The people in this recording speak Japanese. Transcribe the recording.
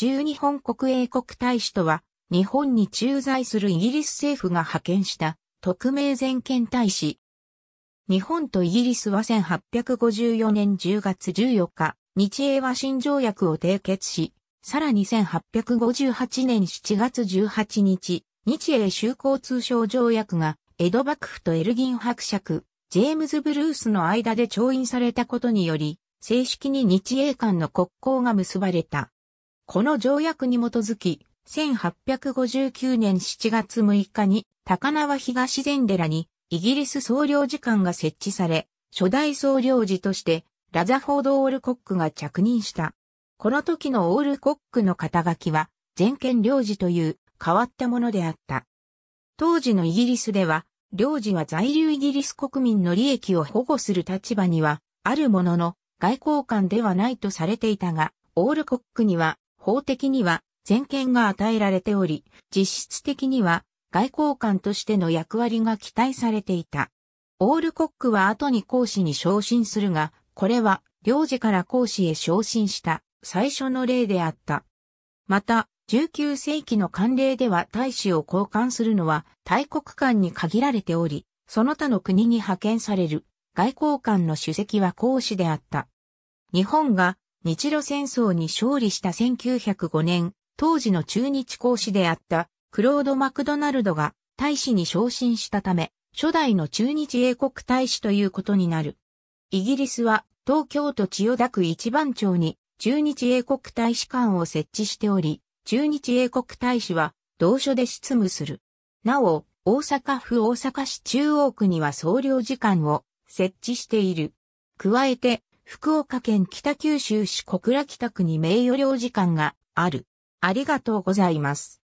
中日本国英国大使とは、日本に駐在するイギリス政府が派遣した特命全権大使。日本とイギリスは1854年10月14日、日英和親条約を締結し、さらに1858年7月18日、日英修好通商条約が、江戸幕府とエルギン伯爵、ジェームズ・ブルースの間で調印されたことにより、正式に日英間の国交が結ばれた。この条約に基づき、1859年7月6日に高輪東禅寺にイギリス総領事館が設置され、初代総領事としてラザフォード・オールコックが着任した。この時のオールコックの肩書きは、全権領事という変わったものであった。当時のイギリスでは、領事は在留イギリス国民の利益を保護する立場には、あるものの、外交官ではないとされていたが、オールコックには法的には全権が与えられており、実質的には外交官としての役割が期待されていた。オールコックは後に講師に昇進するが、これは領事から講師へ昇進した最初の例であった。また、19世紀の慣例では大使を交換するのは大国間に限られており、その他の国に派遣される外交官の主席は講師であった。日本が日露戦争に勝利した1905年、当時の中日講師であったクロード・マクドナルドが大使に昇進したため、初代の中日英国大使ということになる。イギリスは東京都千代田区一番町に中日英国大使館を設置しており、中日英国大使は同所で執務する。なお、大阪府大阪市中央区には総領事館を設置している。加えて、福岡県北九州市小倉北区に名誉領事館がある。ありがとうございます。